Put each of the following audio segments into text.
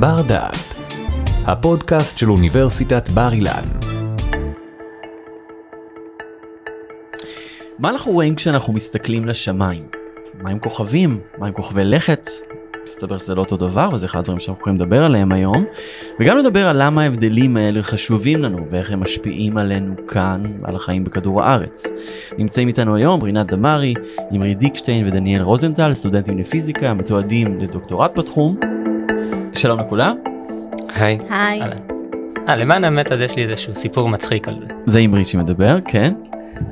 בר דעת, הפודקאסט של אוניברסיטת בר אילן. מה אנחנו רואים כשאנחנו מסתכלים לשמיים? מה עם כוכבים? מה עם כוכבי לכת? מסתבר שזה לא אותו דבר וזה אחד הדברים שאנחנו יכולים לדבר עליהם היום וגם לדבר על למה ההבדלים האלה חשובים לנו ואיך הם משפיעים עלינו כאן על החיים בכדור הארץ. נמצאים איתנו היום רינת דמארי, עמרי דיקשטיין ודניאל רוזנטל סטודנטים לפיזיקה מתועדים לדוקטורט בתחום שלום לכולם. היי. היי. אה, למען האמת אז יש לי איזשהו סיפור מצחיק על זה. זה אמרי שמדבר, כן.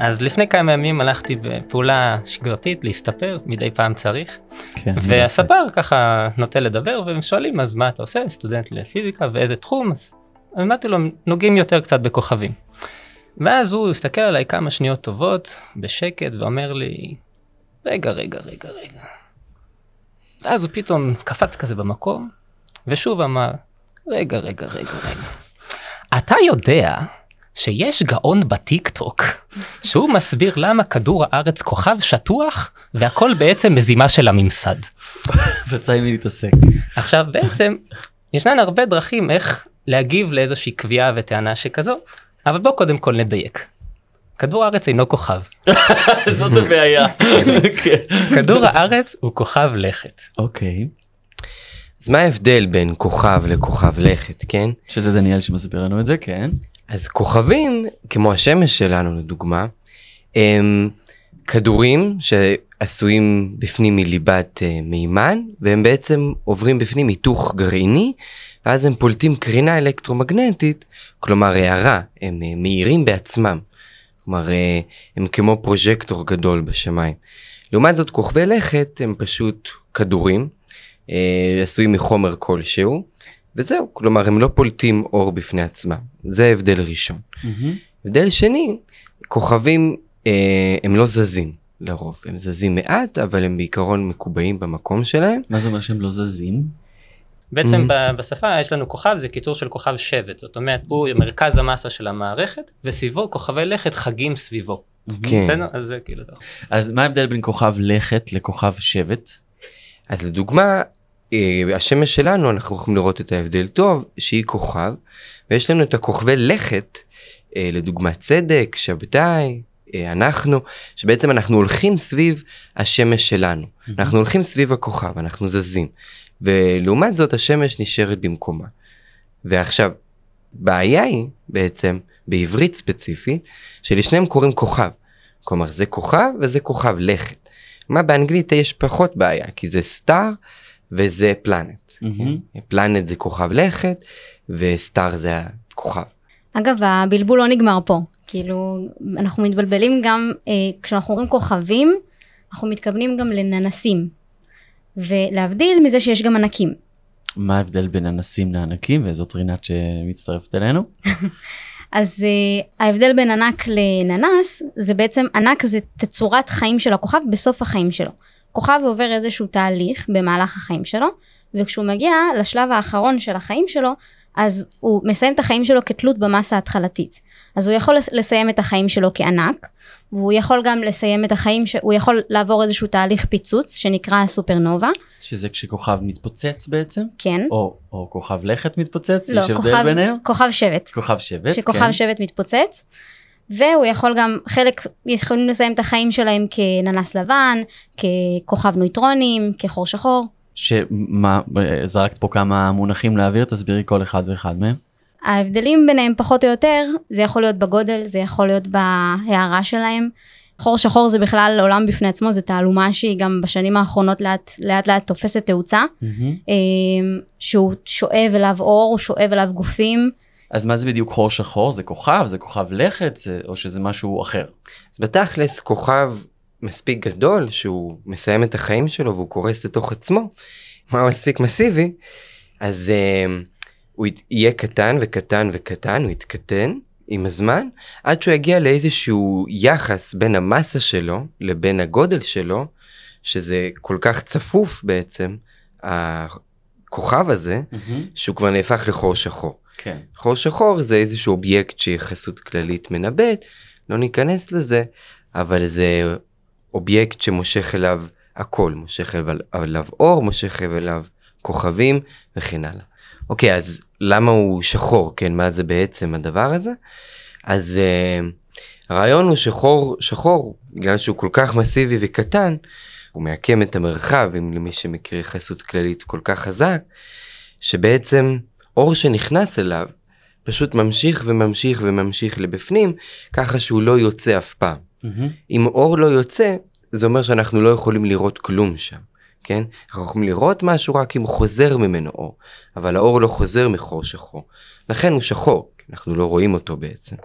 אז לפני כמה ימים הלכתי בפעולה שגרתית להסתפר, מדי פעם צריך. כן, והספר ככה נוטה לדבר והם שואלים אז מה אתה עושה, סטודנט לפיזיקה ואיזה תחום, אז אמרתי לו נוגעים יותר קצת בכוכבים. ואז הוא הסתכל עליי כמה שניות טובות בשקט ואומר לי רגע רגע רגע רגע. ואז הוא פתאום קפץ כזה במקום ושוב אמר, רגע, רגע, רגע, רגע. אתה יודע שיש גאון בטיק טוק שהוא מסביר למה כדור הארץ כוכב שטוח והכל בעצם מזימה של הממסד. וצריך עם להתעסק. עכשיו בעצם ישנן הרבה דרכים איך להגיב לאיזושהי קביעה וטענה שכזו, אבל בוא קודם כל נדייק. כדור הארץ אינו כוכב. זאת הבעיה. כן. כדור הארץ הוא כוכב לכת. אוקיי. אז מה ההבדל בין כוכב לכוכב לכת, כן? שזה דניאל שמסביר לנו את זה, כן. אז כוכבים, כמו השמש שלנו לדוגמה, הם כדורים שעשויים בפנים מליבת אה, מימן, והם בעצם עוברים בפנים היתוך גרעיני, ואז הם פולטים קרינה אלקטרומגנטית, כלומר הערה, הם אה, מאירים בעצמם. כלומר, אה, הם כמו פרוז'קטור גדול בשמיים. לעומת זאת, כוכבי לכת הם פשוט כדורים אה, עשוי מחומר כלשהו וזהו כלומר הם לא פולטים אור בפני עצמם זה ההבדל ראשון. הבדל שני כוכבים אה, הם לא זזים לרוב הם זזים מעט אבל הם בעיקרון מקובעים במקום שלהם. מה זה אומר שהם לא זזים? בעצם mm-hmm. בשפה יש לנו כוכב זה קיצור של כוכב שבט זאת אומרת הוא מרכז המסה של המערכת וסביבו כוכבי לכת חגים סביבו. כן. בסדר? אז זה כאילו. אז מה ההבדל בין כוכב לכת לכוכב שבט? אז לדוגמה אה, השמש שלנו אנחנו יכולים לראות את ההבדל טוב שהיא כוכב ויש לנו את הכוכבי לכת אה, לדוגמת צדק שבתאי אה, אנחנו שבעצם אנחנו הולכים סביב השמש שלנו mm-hmm. אנחנו הולכים סביב הכוכב אנחנו זזים ולעומת זאת השמש נשארת במקומה. ועכשיו בעיה היא בעצם בעברית ספציפית שלשניהם קוראים כוכב. כלומר זה כוכב וזה כוכב לכת. מה באנגלית יש פחות בעיה כי זה סטאר וזה פלנט. Mm-hmm. פלנט זה כוכב לכת וסטאר זה הכוכב. אגב הבלבול לא נגמר פה כאילו אנחנו מתבלבלים גם אה, כשאנחנו אומרים כוכבים אנחנו מתכוונים גם לננסים ולהבדיל מזה שיש גם ענקים. מה ההבדל בין אנסים לענקים וזאת רינת שמצטרפת אלינו? אז uh, ההבדל בין ענק לננס זה בעצם ענק זה תצורת חיים של הכוכב בסוף החיים שלו. כוכב עובר איזשהו תהליך במהלך החיים שלו, וכשהוא מגיע לשלב האחרון של החיים שלו, אז הוא מסיים את החיים שלו כתלות במסה ההתחלתית. אז הוא יכול לסיים את החיים שלו כענק, והוא יכול גם לסיים את החיים, ש... הוא יכול לעבור איזשהו תהליך פיצוץ שנקרא סופרנובה. שזה כשכוכב מתפוצץ בעצם? כן. או, או כוכב לכת מתפוצץ? לא, יש הבדל כוכב, ביניהם? כוכב שבט. כוכב שבט, כשכוכב כן. כשכוכב שבט מתפוצץ, והוא יכול גם, חלק יכולים לסיים את החיים שלהם כננס לבן, ככוכב נויטרונים, כחור שחור. שמה, זרקת פה כמה מונחים לאוויר, תסבירי כל אחד ואחד מהם. ההבדלים ביניהם פחות או יותר, זה יכול להיות בגודל, זה יכול להיות בהערה שלהם. חור שחור זה בכלל עולם בפני עצמו, זו תעלומה שהיא גם בשנים האחרונות לאט לאט, לאט תופסת תאוצה. Mm-hmm. שהוא שואב אליו אור, הוא שואב אליו גופים. אז מה זה בדיוק חור שחור? זה כוכב? זה כוכב לכת? זה, או שזה משהו אחר? אז בתכלס כוכב מספיק גדול שהוא מסיים את החיים שלו והוא קורס לתוך עצמו, מה הוא מספיק מסיבי, אז uh, הוא יהיה קטן וקטן וקטן, הוא יתקטן עם הזמן, עד שהוא יגיע לאיזשהו יחס בין המסה שלו לבין הגודל שלו, שזה כל כך צפוף בעצם, הכוכב הזה, mm-hmm. שהוא כבר נהפך לחור שחור. כן. חור שחור זה איזשהו אובייקט שיחסות כללית מנבאת, לא ניכנס לזה, אבל זה אובייקט שמושך אליו הכל, מושך אליו, אליו אור, מושך אליו כוכבים וכן הלאה. אוקיי, אז למה הוא שחור, כן, מה זה בעצם הדבר הזה? אז אה, הרעיון הוא שחור, שחור, בגלל שהוא כל כך מסיבי וקטן, הוא מעקם את המרחב, אם למי שמכיר חסות כללית כל כך חזק, שבעצם אור שנכנס אליו פשוט ממשיך וממשיך וממשיך לבפנים, ככה שהוא לא יוצא אף פעם. Mm-hmm. אם אור לא יוצא, זה אומר שאנחנו לא יכולים לראות כלום שם, כן? אנחנו יכולים לראות משהו רק אם חוזר ממנו אור, אבל האור לא חוזר מחור שחור. לכן הוא שחור, אנחנו לא רואים אותו בעצם.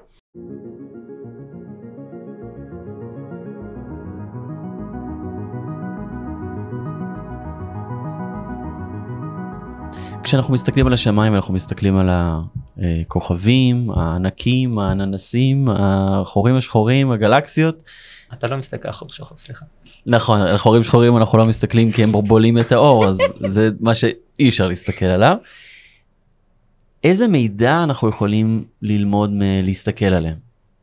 כשאנחנו מסתכלים על השמיים אנחנו מסתכלים על הכוכבים הענקים הננסים החורים השחורים הגלקסיות. אתה לא מסתכל על חור שחור סליחה. נכון על חורים שחורים אנחנו לא מסתכלים כי הם בולעים את האור אז זה מה שאי אפשר להסתכל עליו. איזה מידע אנחנו יכולים ללמוד מלהסתכל עליהם?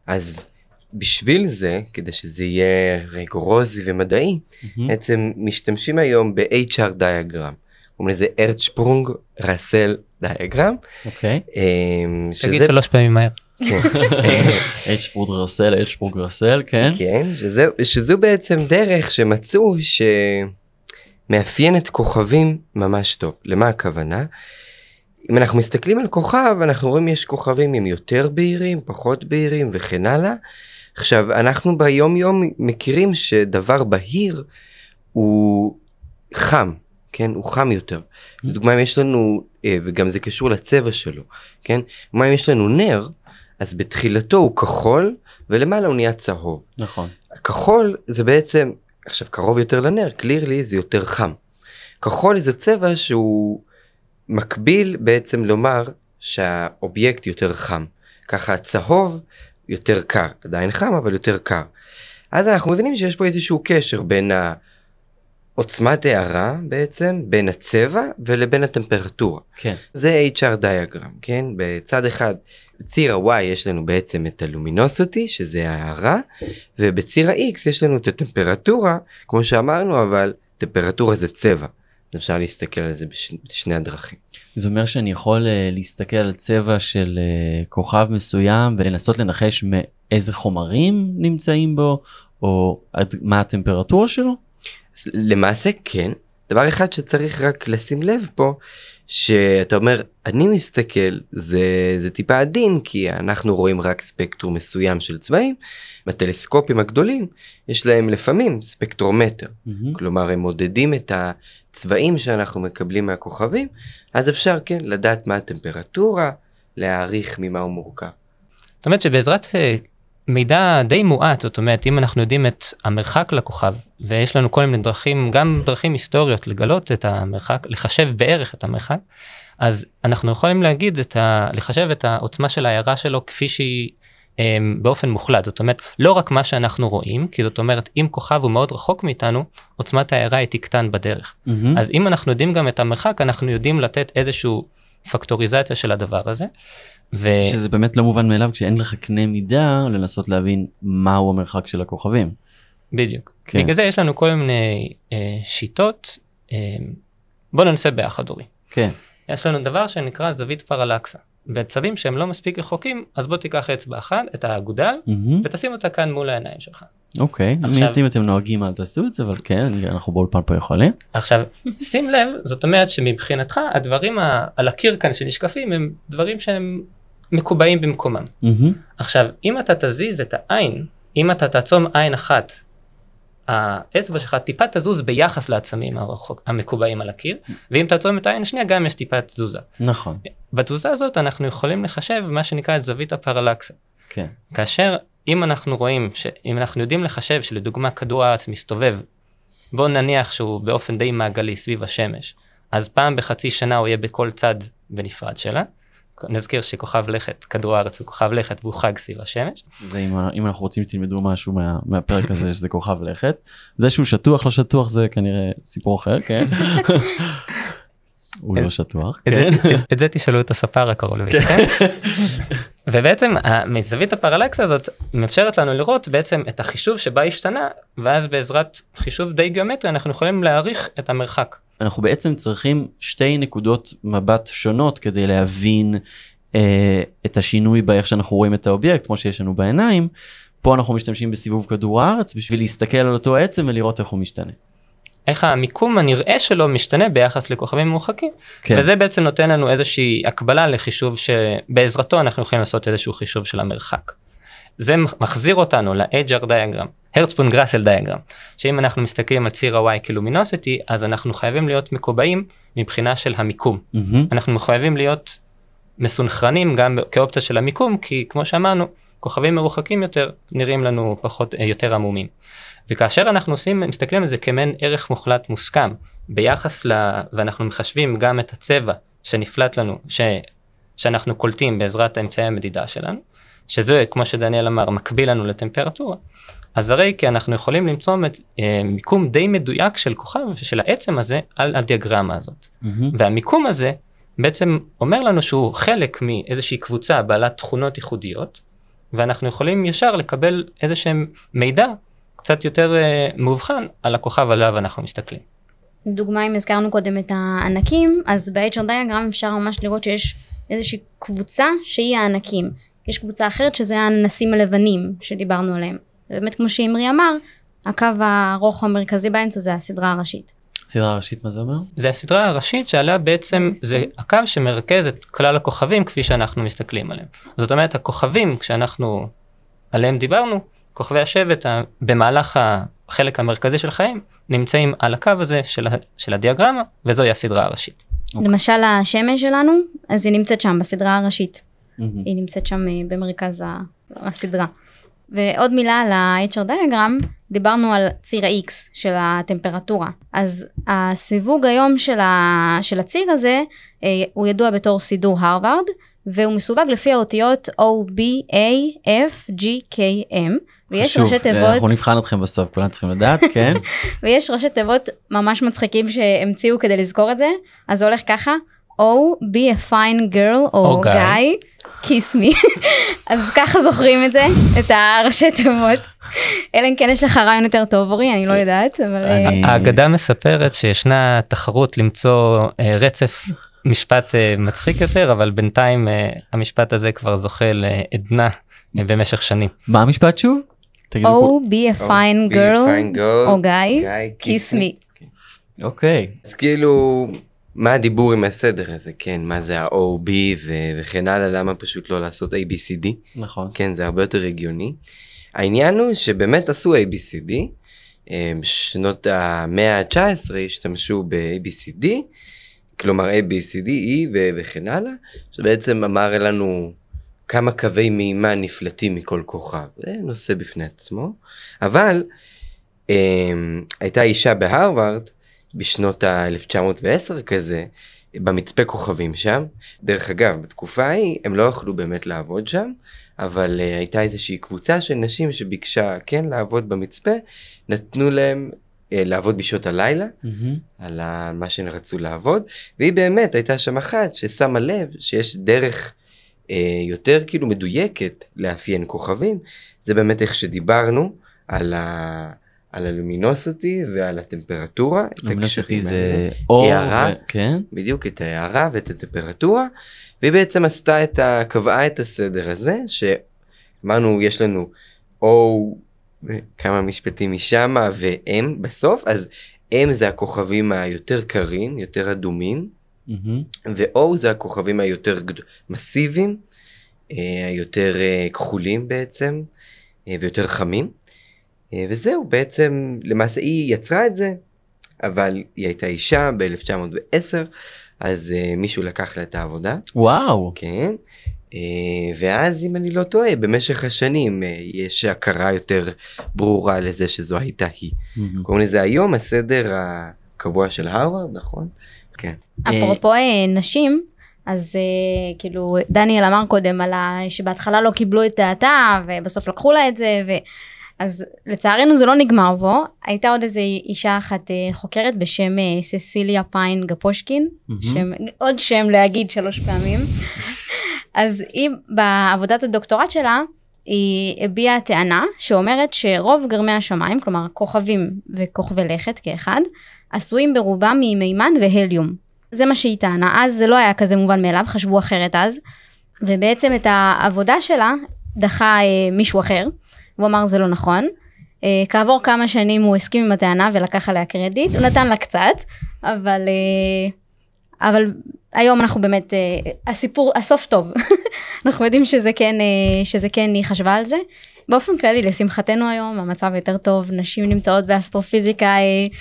אז בשביל זה, כדי שזה יהיה רגורוזי ומדעי, mm-hmm. בעצם משתמשים היום ב-HR דיאגרם. קוראים לזה ארצ'פרונג ראסל דיאגרם. אוקיי. אמ, תגיד שלוש פעמים מהר. כן. ארצ'פרונג ראסל, ארצ'פרונג ראסל, כן. כן, שזו בעצם דרך שמצאו שמאפיינת כוכבים ממש טוב. למה הכוונה? אם אנחנו מסתכלים על כוכב, אנחנו רואים יש כוכבים עם יותר בהירים, פחות בהירים וכן הלאה. עכשיו, אנחנו ביום יום מכירים שדבר בהיר הוא חם, כן? הוא חם יותר. Mm. לדוגמה, אם יש לנו, אה, וגם זה קשור לצבע שלו, כן? מה אם יש לנו נר, אז בתחילתו הוא כחול, ולמעלה הוא נהיה צהוב. נכון. כחול זה בעצם, עכשיו קרוב יותר לנר, קלירלי זה יותר חם. כחול זה צבע שהוא מקביל בעצם לומר שהאובייקט יותר חם. ככה הצהוב יותר קר, עדיין חם אבל יותר קר. אז אנחנו מבינים שיש פה איזשהו קשר בין ה... עוצמת הערה בעצם בין הצבע ולבין הטמפרטורה. כן. זה HR דיאגרם, כן? בצד אחד, בציר ה-Y יש לנו בעצם את הלומינוסיטי, שזה הערה, ובציר ה-X יש לנו את הטמפרטורה, כמו שאמרנו, אבל טמפרטורה זה צבע. אפשר להסתכל על זה בש... בשני הדרכים. זה אומר שאני יכול uh, להסתכל על צבע של uh, כוכב מסוים ולנסות לנחש מאיזה חומרים נמצאים בו, או עד... מה הטמפרטורה שלו? למעשה כן. דבר אחד שצריך רק לשים לב פה, שאתה אומר, אני מסתכל, זה, זה טיפה עדין, כי אנחנו רואים רק ספקטרום מסוים של צבעים. בטלסקופים הגדולים, יש להם לפעמים ספקטרומטר. Mm-hmm. כלומר, הם מודדים את הצבעים שאנחנו מקבלים מהכוכבים, אז אפשר כן לדעת מה הטמפרטורה, להעריך ממה הוא מורכב. זאת אומרת שבעזרת אה, מידע די מועט, זאת אומרת, אם אנחנו יודעים את המרחק לכוכב, ויש לנו כל מיני דרכים, גם דרכים היסטוריות לגלות את המרחק, לחשב בערך את המרחק, אז אנחנו יכולים להגיד את ה... לחשב את העוצמה של העיירה שלו כפי שהיא הם, אמ, באופן מוחלט, זאת אומרת, לא רק מה שאנחנו רואים, כי זאת אומרת, אם כוכב הוא מאוד רחוק מאיתנו, עוצמת העיירה היא תקטן בדרך. Mm-hmm. אז אם אנחנו יודעים גם את המרחק, אנחנו יודעים לתת איזשהו פקטוריזציה של הדבר הזה. ו... שזה באמת לא מובן מאליו כשאין לך קנה מידה לנסות להבין מהו המרחק של הכוכבים. בדיוק. כן. בגלל זה יש לנו כל מיני אה, שיטות. אה, בוא ננסה ביחד אורי. כן. יש לנו דבר שנקרא זווית פרלקסה. בצווים שהם לא מספיק רחוקים, אז בוא תיקח אצבע אחת, את האגודל, mm-hmm. ותשים אותה כאן מול העיניים שלך. אוקיי, okay. עכשיו... אם אתם נוהגים אל תעשו את זה, אבל כן, אנחנו באולפן פה יכולים. עכשיו, שים לב, זאת אומרת שמבחינתך הדברים ה... על הקיר כאן שנשקפים הם דברים שהם מקובעים במקומם. Mm-hmm. עכשיו, אם אתה תזיז את העין, אם אתה תעצום עין אחת, האצבע שלך טיפה תזוז ביחס לעצמים הרחוק, המקובעים על הקיר, ואם תעצום את העין השנייה גם יש טיפה תזוזה. נכון. בתזוזה הזאת אנחנו יכולים לחשב מה שנקרא את זווית הפרלקסה. כן. כאשר אם אנחנו רואים, ש... אם אנחנו יודעים לחשב שלדוגמה כדור הארץ מסתובב, בוא נניח שהוא באופן די מעגלי סביב השמש, אז פעם בחצי שנה הוא יהיה בכל צד בנפרד שלה. נזכיר שכוכב לכת, כדור הארץ הוא כוכב לכת והוא חג סביב השמש. זה אם, אם אנחנו רוצים שתלמדו משהו מה, מהפרק הזה שזה כוכב לכת. זה שהוא שטוח לא שטוח זה כנראה סיפור אחר, כן? הוא לא שטוח. כן? את זה תשאלו את הספר הקרוב לביתכם. כן. כן? ובעצם מזווית הפרלקסה הזאת מאפשרת לנו לראות בעצם את החישוב שבה השתנה ואז בעזרת חישוב די גיאומטרי אנחנו יכולים להעריך את המרחק אנחנו בעצם צריכים שתי נקודות מבט שונות כדי להבין אה, את השינוי באיך שאנחנו רואים את האובייקט, כמו שיש לנו בעיניים. פה אנחנו משתמשים בסיבוב כדור הארץ בשביל להסתכל על אותו עצם ולראות איך הוא משתנה. איך המיקום הנראה שלו משתנה ביחס לכוכבים מרוחקים. כן. וזה בעצם נותן לנו איזושהי הקבלה לחישוב שבעזרתו אנחנו יכולים לעשות איזשהו חישוב של המרחק. זה מחזיר אותנו ל-HR דיאגרם. הרצפון גרסל דיאגרם, שאם אנחנו מסתכלים על ציר ה-y כלומינוסיטי, אז אנחנו חייבים להיות מקובעים מבחינה של המיקום. Mm-hmm. אנחנו חייבים להיות מסונכרנים גם כאופציה של המיקום, כי כמו שאמרנו, כוכבים מרוחקים יותר נראים לנו פחות, אה, יותר עמומים. וכאשר אנחנו עושים, מסתכלים על זה כמעין ערך מוחלט מוסכם, ביחס ל... ואנחנו מחשבים גם את הצבע שנפלט לנו, ש... שאנחנו קולטים בעזרת אמצעי המדידה שלנו, שזה, כמו שדניאל אמר, מקביל לנו לטמפרטורה. אז הרי כי אנחנו יכולים למצוא מת, אה, מיקום די מדויק של כוכב של העצם הזה על הדיאגרמה הזאת. Mm-hmm. והמיקום הזה בעצם אומר לנו שהוא חלק מאיזושהי קבוצה בעלת תכונות ייחודיות, ואנחנו יכולים ישר לקבל איזה שהם מידע קצת יותר אה, מאובחן על הכוכב עליו אנחנו מסתכלים. דוגמה אם הזכרנו קודם את הענקים, אז ב-HR דיאגרם אפשר ממש לראות שיש איזושהי קבוצה שהיא הענקים. יש קבוצה אחרת שזה הנסים הלבנים שדיברנו עליהם. באמת כמו שאמרי אמר, הקו הארוך המרכזי באמצע זה הסדרה הראשית. הסדרה הראשית מה זה אומר? זה הסדרה הראשית שעליה בעצם כן, זה הקו שמרכז את כלל הכוכבים כפי שאנחנו מסתכלים עליהם. זאת אומרת הכוכבים כשאנחנו עליהם דיברנו, כוכבי השבט במהלך החלק המרכזי של חיים נמצאים על הקו הזה של, של הדיאגרמה וזוהי הסדרה הראשית. Okay. אוקיי. למשל השמש שלנו אז היא נמצאת שם בסדרה הראשית. Mm-hmm. היא נמצאת שם אה, במרכז הסדרה. ועוד מילה על ה-HR דיאגרם, דיברנו על ציר ה-X של הטמפרטורה. אז הסיווג היום של, ה, של הציר הזה, אה, הוא ידוע בתור סידור הרווארד, והוא מסווג לפי האותיות O, B, A, F, G, K, M. ויש חשוב, ראשי תיבות... אנחנו נבחן אתכם בסוף, כולם צריכים לדעת, כן. ויש ראשי תיבות ממש מצחיקים שהמציאו כדי לזכור את זה, אז זה הולך ככה, או בי a פיין גרל או גאי, כיס מי. אז ככה זוכרים את זה, את הראשי תיבות. אלא אם כן יש לך רעיון יותר טוב, אורי, אני לא אה, יודעת, אבל... אה, האגדה מספרת שישנה תחרות למצוא אה, רצף משפט מצחיק יותר, אבל בינתיים המשפט הזה כבר זוכה לעדנה במשך שנים. מה המשפט שוב? או בי a פיין גרל או גיא, kiss מי. אוקיי. אז כאילו... מה הדיבור עם הסדר הזה כן מה זה ה-OB ו- וכן הלאה למה פשוט לא לעשות ABCD נכון כן זה הרבה יותר הגיוני. העניין הוא שבאמת עשו ABCD אה, שנות המאה ה-19 השתמשו ב-ABCD כלומר ABCD E ו- וכן הלאה שבעצם אמר לנו כמה קווי מימן נפלטים מכל כוכב זה נושא בפני עצמו אבל אה, הייתה אישה בהרווארד בשנות ה-1910 כזה, במצפה כוכבים שם. דרך אגב, בתקופה ההיא הם לא יכלו באמת לעבוד שם, אבל uh, הייתה איזושהי קבוצה של נשים שביקשה כן לעבוד במצפה, נתנו להם uh, לעבוד בשעות הלילה, mm-hmm. על ה- מה שהם רצו לעבוד, והיא באמת הייתה שם אחת ששמה לב שיש דרך uh, יותר כאילו מדויקת לאפיין כוכבים, זה באמת איך שדיברנו על ה... על הלומינוסיטי ועל הטמפרטורה, את הקשרים זה האלה. אור, הערה, כן? בדיוק, את ההערה ואת הטמפרטורה, והיא בעצם עשתה את ה... קבעה את הסדר הזה, שאמרנו, יש לנו O כמה משפטים משם ו-M בסוף, אז M זה הכוכבים היותר קרים, יותר אדומים, ו-O זה הכוכבים היותר גד... מסיביים, אה, היותר אה, כחולים בעצם, אה, ויותר חמים. אה, וזהו בעצם למעשה היא יצרה את זה אבל היא הייתה אישה ב-1910 אז אה, מישהו לקח לה את העבודה. וואו. כן. אה, ואז אם אני לא טועה במשך השנים יש הכרה יותר ברורה לזה שזו הייתה היא. Mm-hmm. קוראים לזה היום הסדר הקבוע של הרווארד נכון? כן. אפרופו נשים אז כאילו דניאל אמר קודם על ה... שבהתחלה לא קיבלו את דעתה ובסוף לקחו לה את זה. ו... אז לצערנו זה לא נגמר בו, הייתה עוד איזה אישה אחת אה, חוקרת בשם אה, ססיליה פיין גפושקין, mm-hmm. שם, עוד שם להגיד שלוש פעמים. אז היא בעבודת הדוקטורט שלה, היא הביעה טענה שאומרת שרוב גרמי השמיים, כלומר כוכבים וכוכבי לכת כאחד, עשויים ברובם ממימן והליום. זה מה שהיא טענה, אז זה לא היה כזה מובן מאליו, חשבו אחרת אז, ובעצם את העבודה שלה דחה אה, מישהו אחר. הוא אמר זה לא נכון. Uh, כעבור כמה שנים הוא הסכים עם הטענה ולקח עליה קרדיט, הוא נתן לה קצת, אבל, uh, אבל היום אנחנו באמת, uh, הסיפור, הסוף טוב. אנחנו יודעים שזה כן, uh, שזה כן, היא חשבה על זה. באופן כללי, לשמחתנו היום, המצב יותר טוב, נשים נמצאות באסטרופיזיקה,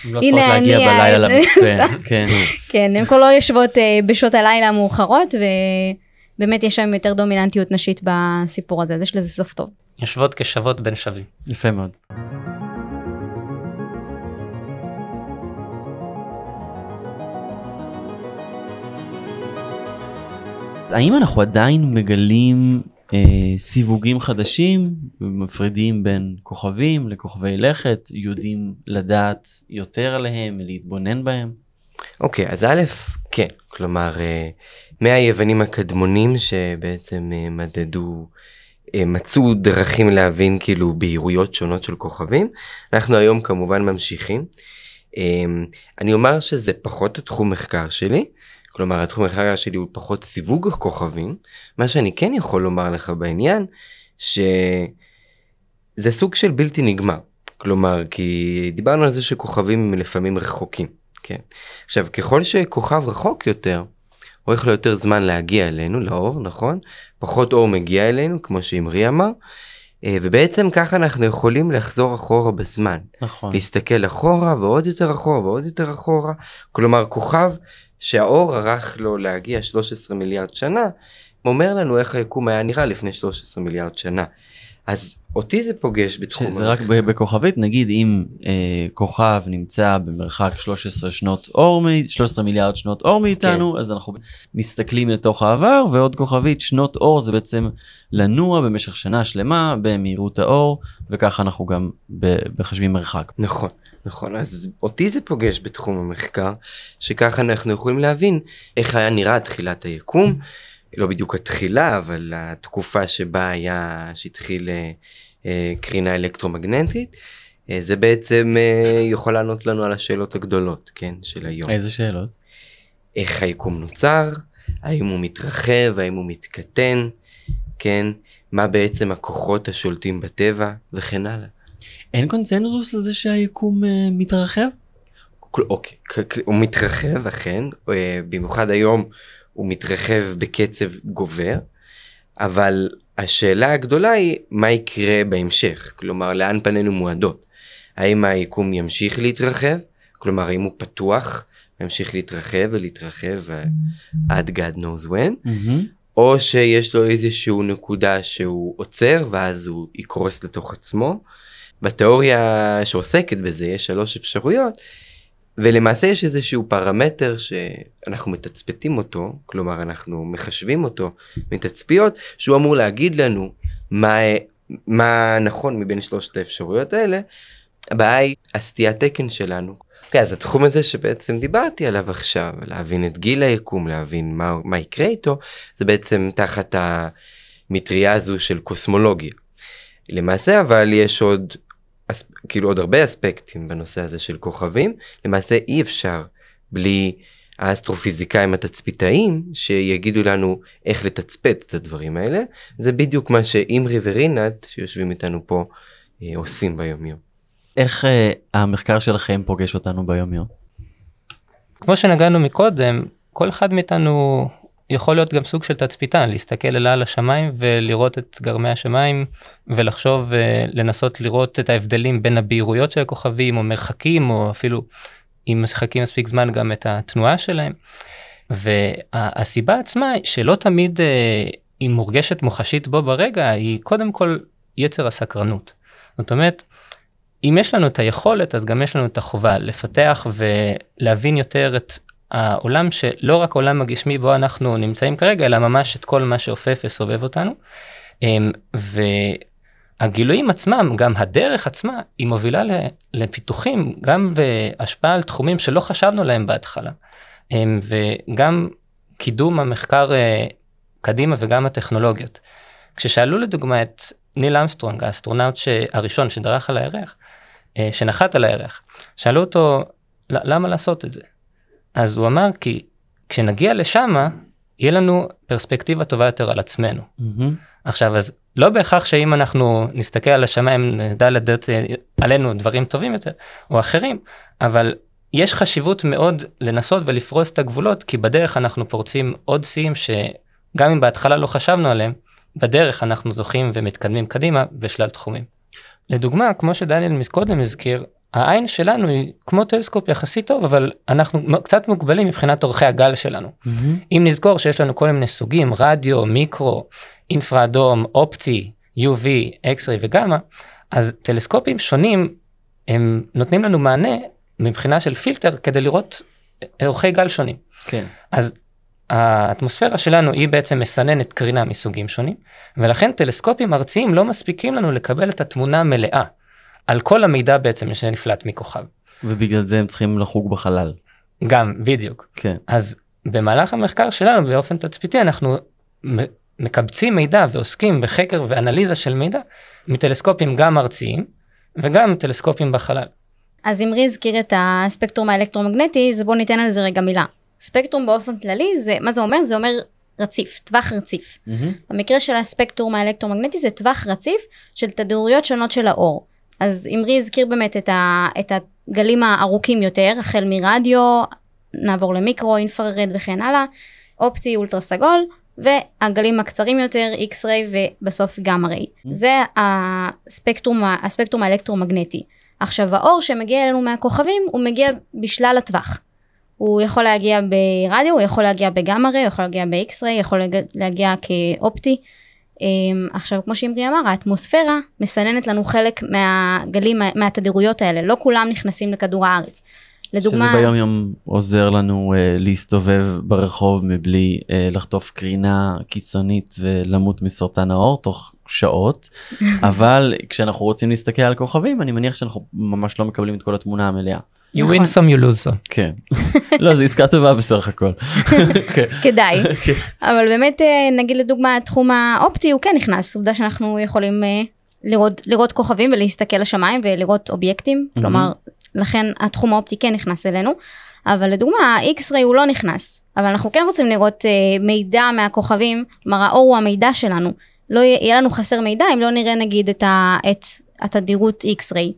הנה אני... הן לא צריכות להגיע בלילה למצפה, כן. כן, הן כבר לא יושבות uh, בשעות הלילה המאוחרות, ובאמת יש היום יותר דומיננטיות נשית בסיפור הזה, אז יש לזה סוף טוב. יושבות כשוות בין שווים. יפה מאוד. האם אנחנו עדיין מגלים אה, סיווגים חדשים, ומפרידים בין כוכבים לכוכבי לכת, יודעים לדעת יותר עליהם, להתבונן בהם? אוקיי, okay, אז א', כן, כלומר, אה, מהיוונים הקדמונים שבעצם אה, מדדו אה, מצאו דרכים להבין כאילו בהירויות שונות של כוכבים. אנחנו היום כמובן ממשיכים. אה, אני אומר שזה פחות התחום מחקר שלי, כלומר התחום מחקר שלי הוא פחות סיווג כוכבים. מה שאני כן יכול לומר לך בעניין, שזה סוג של בלתי נגמר. כלומר, כי דיברנו על זה שכוכבים הם לפעמים רחוקים. כן. עכשיו, ככל שכוכב רחוק יותר, אורך לו יותר זמן להגיע אלינו, לאור, נכון? פחות אור מגיע אלינו, כמו שאמרי אמר. אה, ובעצם ככה אנחנו יכולים לחזור אחורה בזמן. נכון. להסתכל אחורה ועוד יותר אחורה ועוד יותר אחורה. כלומר כוכב שהאור ערך לו להגיע 13 מיליארד שנה, אומר לנו איך היקום היה נראה לפני 13 מיליארד שנה. אז אותי זה פוגש בתחום. זה רק בכוכבית, נגיד אם אה, כוכב נמצא במרחק 13 שנות אור, 13 מיליארד שנות אור מאיתנו, כן. אז אנחנו מסתכלים לתוך העבר, ועוד כוכבית, שנות אור זה בעצם לנוע במשך שנה שלמה במהירות האור, וככה אנחנו גם מחשבים מרחק. נכון, נכון, אז אותי זה פוגש בתחום המחקר, שככה אנחנו יכולים להבין איך היה נראה תחילת היקום. לא בדיוק התחילה, אבל התקופה שבה היה, שהתחיל אה, אה, קרינה אלקטרומגנטית. אה, זה בעצם יכול לענות לנו על השאלות הגדולות, כן, של היום. איזה שאלות? איך היקום נוצר, האם הוא מתרחב, האם הוא מתקטן, כן, מה בעצם הכוחות השולטים בטבע וכן הלאה. אין קונצנזוס על זה שהיקום אה, מתרחב? אוקיי, הוא מתרחב אכן, במיוחד היום הוא מתרחב בקצב גובר, אבל השאלה הגדולה היא מה יקרה בהמשך, כלומר לאן פנינו מועדות. האם היקום ימשיך להתרחב, כלומר האם הוא פתוח, ימשיך להתרחב ולהתרחב אה, עד God knows when, mm-hmm. או שיש לו איזשהו נקודה שהוא עוצר ואז הוא יקרוס לתוך עצמו. בתיאוריה שעוסקת בזה יש שלוש אפשרויות. ולמעשה יש איזשהו פרמטר שאנחנו מתצפתים אותו, כלומר אנחנו מחשבים אותו מתצפיות, שהוא אמור להגיד לנו מה, מה נכון מבין שלושת האפשרויות האלה. הבעיה היא הסטיית תקן שלנו. okay, אוקיי, אז התחום הזה שבעצם דיברתי עליו עכשיו, להבין את גיל היקום, להבין מה, מה יקרה איתו, זה בעצם תחת המטריה הזו של קוסמולוגיה. למעשה אבל יש עוד אס, כאילו עוד הרבה אספקטים בנושא הזה של כוכבים, למעשה אי אפשר בלי האסטרופיזיקאים התצפיתאים שיגידו לנו איך לתצפת את הדברים האלה, זה בדיוק מה שאימרי ורינת שיושבים איתנו פה אה, עושים ביומיום. איך אה, המחקר שלכם פוגש אותנו ביומיום? כמו שנגענו מקודם, כל אחד מאיתנו יכול להיות גם סוג של תצפיתן, להסתכל אל על השמיים ולראות את גרמי השמיים ולחשוב ולנסות אה, לראות את ההבדלים בין הבהירויות של הכוכבים או מרחקים או אפילו אם משחקים מספיק זמן גם את התנועה שלהם. והסיבה עצמה שלא תמיד אה, היא מורגשת מוחשית בו ברגע היא קודם כל יצר הסקרנות. זאת אומרת, אם יש לנו את היכולת אז גם יש לנו את החובה לפתח ולהבין יותר את העולם שלא רק עולם הגשמי בו אנחנו נמצאים כרגע, אלא ממש את כל מה שאופף וסובב אותנו. אמ, והגילויים עצמם, גם הדרך עצמה, היא מובילה לפיתוחים, גם בהשפעה על תחומים שלא חשבנו להם בהתחלה. אמ, וגם קידום המחקר אה, קדימה וגם הטכנולוגיות. כששאלו לדוגמה את ניל אמסטרונג, האסטרונאוט הראשון שדרך על הירח, אה, שנחת על הירח, שאלו אותו, למה לעשות את זה? אז הוא אמר כי כשנגיע לשם יהיה לנו פרספקטיבה טובה יותר על עצמנו. Mm-hmm. עכשיו אז לא בהכרח שאם אנחנו נסתכל על השמיים נדע לדעת אה, עלינו דברים טובים יותר או אחרים אבל יש חשיבות מאוד לנסות ולפרוס את הגבולות כי בדרך אנחנו פורצים עוד שיאים שגם אם בהתחלה לא חשבנו עליהם בדרך אנחנו זוכים ומתקדמים קדימה בשלל תחומים. לדוגמה כמו שדניאל מקודם הזכיר העין שלנו היא כמו טלסקופ יחסית טוב אבל אנחנו קצת מוגבלים מבחינת אורכי הגל שלנו. Mm-hmm. אם נזכור שיש לנו כל מיני סוגים רדיו מיקרו אינפרה אדום אופטי UV אקסרי וגמא אז טלסקופים שונים הם נותנים לנו מענה מבחינה של פילטר כדי לראות אורכי גל שונים. כן. אז האטמוספירה שלנו היא בעצם מסננת קרינה מסוגים שונים ולכן טלסקופים ארציים לא מספיקים לנו לקבל את התמונה המלאה. על כל המידע בעצם שנפלט מכוכב. ובגלל זה הם צריכים לחוג בחלל. גם, בדיוק. כן. אז במהלך המחקר שלנו באופן תצפיתי אנחנו מקבצים מידע ועוסקים בחקר ואנליזה של מידע מטלסקופים גם ארציים וגם טלסקופים בחלל. אז אמרי הזכיר את הספקטרום האלקטרומגנטי, אז בואו ניתן על זה רגע מילה. ספקטרום באופן כללי, זה, מה זה אומר? זה אומר רציף, טווח רציף. Mm-hmm. במקרה של הספקטרום האלקטרומגנטי זה טווח רציף של תדירויות שונות של האור. אז אמרי הזכיר באמת את, ה, את הגלים הארוכים יותר, החל מרדיו, נעבור למיקרו, אינפרד וכן הלאה, אופטי, אולטרה סגול, והגלים הקצרים יותר, X-ray ובסוף גמא ריי. Mm-hmm. זה הספקטרום, הספקטרום האלקטרומגנטי. עכשיו האור שמגיע אלינו מהכוכבים הוא מגיע בשלל הטווח. הוא יכול להגיע ברדיו, הוא יכול להגיע בגמא ריי, הוא יכול להגיע ב-X-ray, יכול להגיע כאופטי, אמ, עכשיו כמו שאמרי אמר האטמוספירה מסננת לנו חלק מהגלים מהתדירויות האלה לא כולם נכנסים לכדור הארץ. לדוגמה שזה ביום יום עוזר לנו uh, להסתובב ברחוב מבלי uh, לחטוף קרינה קיצונית ולמות מסרטן העור תוך שעות אבל כשאנחנו רוצים להסתכל על כוכבים אני מניח שאנחנו ממש לא מקבלים את כל התמונה המלאה. You win נכון. some you lose some. כן. לא זו עסקה טובה בסך הכל. כן. כדאי. כן. אבל באמת אה, נגיד לדוגמה התחום האופטי הוא כן נכנס עובדה שאנחנו יכולים אה, לראות, לראות כוכבים ולהסתכל לשמיים ולראות אובייקטים כלומר לכן התחום האופטי כן נכנס אלינו. אבל לדוגמה האקס-ריי הוא לא נכנס אבל אנחנו כן רוצים לראות אה, מידע מהכוכבים כלומר האור הוא המידע שלנו לא יהיה לנו חסר מידע אם לא נראה נגיד את, התדירות X-ray.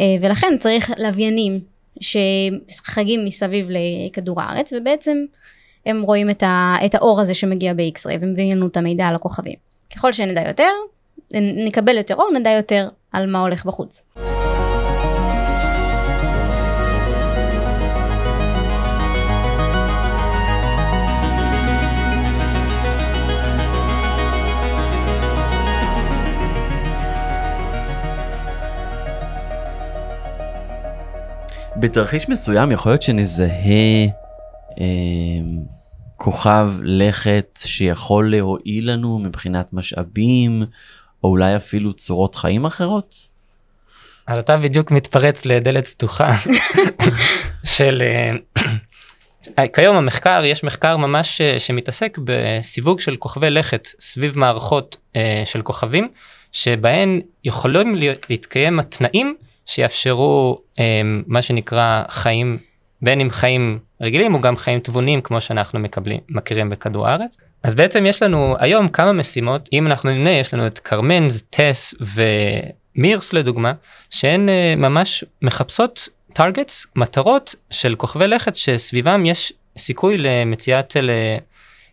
אה, ולכן צריך לוויינים שחגים מסביב לכדור הארץ, ובעצם הם רואים את, ה, את האור הזה שמגיע ב-X-ray, ומביאים לנו את המידע על הכוכבים. ככל שנדע יותר, נקבל יותר אור, נדע יותר על מה הולך בחוץ. בתרחיש מסוים יכול להיות שנזהה אה, כוכב לכת שיכול להועיל לנו מבחינת משאבים, או אולי אפילו צורות חיים אחרות? אז אתה בדיוק מתפרץ לדלת פתוחה של אה, אה, כיום המחקר יש מחקר ממש אה, שמתעסק בסיווג של כוכבי לכת סביב מערכות של כוכבים שבהן יכולים להתקיים התנאים שיאפשרו אמ, מה שנקרא חיים, בין אם חיים רגילים או גם חיים תבונים כמו שאנחנו מקבלים, מכירים בכדור הארץ. אז בעצם יש לנו היום כמה משימות, אם אנחנו נמנה, יש לנו את קרמנז, טס ומירס לדוגמה, שהן אה, ממש מחפשות targets, מטרות של כוכבי לכת שסביבם יש סיכוי למציאת,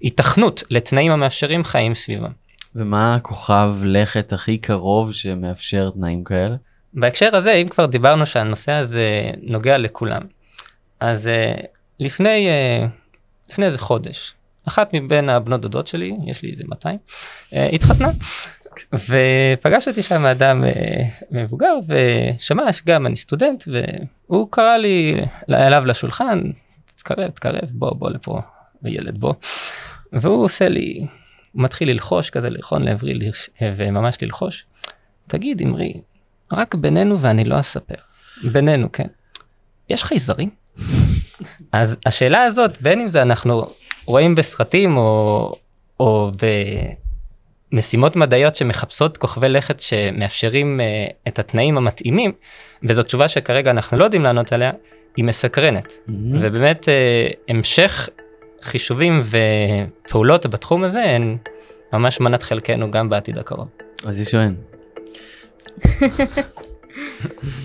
להיתכנות לתנאים המאפשרים חיים סביבם. ומה הכוכב לכת הכי קרוב שמאפשר תנאים כאלה? בהקשר הזה, אם כבר דיברנו שהנושא הזה נוגע לכולם, אז אה, לפני, אה, לפני איזה חודש, אחת מבין הבנות דודות שלי, יש לי איזה 200, אה, התחתנה. ופגש אותי שם אדם מבוגר ושמע שגם אני סטודנט והוא קרא לי אליו לשולחן תתקרב תתקרב בוא בוא לפה וילד בוא. והוא עושה לי מתחיל ללחוש כזה לרחון לעברי וממש ללחוש. תגיד אמרי רק בינינו ואני לא אספר. בינינו, כן. יש חייזרים? אז השאלה הזאת, בין אם זה אנחנו רואים בסרטים או, או במשימות מדעיות שמחפשות כוכבי לכת שמאפשרים uh, את התנאים המתאימים, וזו תשובה שכרגע אנחנו לא יודעים לענות עליה, היא מסקרנת. Mm-hmm. ובאמת uh, המשך חישובים ופעולות בתחום הזה הן ממש מנת חלקנו גם בעתיד הקרוב. אז היא שואלת.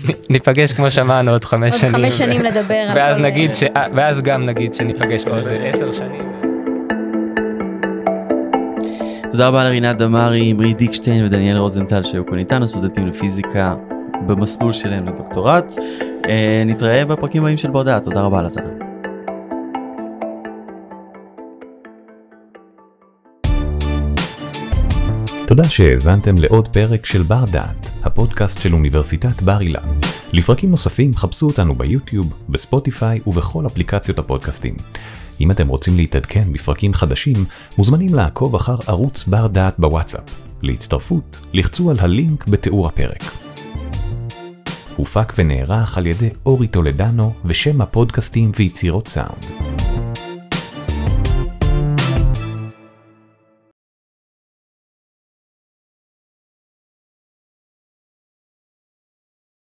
ניפגש כמו שאמרנו עוד חמש עוד שנים. עוד חמש שנים לדבר. ואז נגיד, ש... ואז גם נגיד שניפגש עוד עשר שנים. תודה רבה לרינת דמארי, אמרי דיקשטיין ודניאל רוזנטל שהיו כאן איתנו, סטודנטים לפיזיקה במסלול שלהם לדוקטורט. אה, נתראה בפרקים הבאים של בודעה, תודה רבה על הזמן. תודה שהאזנתם לעוד פרק של בר דעת, הפודקאסט של אוניברסיטת בר אילן. לפרקים נוספים חפשו אותנו ביוטיוב, בספוטיפיי ובכל אפליקציות הפודקאסטים. אם אתם רוצים להתעדכן בפרקים חדשים, מוזמנים לעקוב אחר ערוץ בר דעת בוואטסאפ. להצטרפות, לחצו על הלינק בתיאור הפרק. הופק ונערך על ידי אורי טולדנו ושם הפודקאסטים ויצירות סאונד.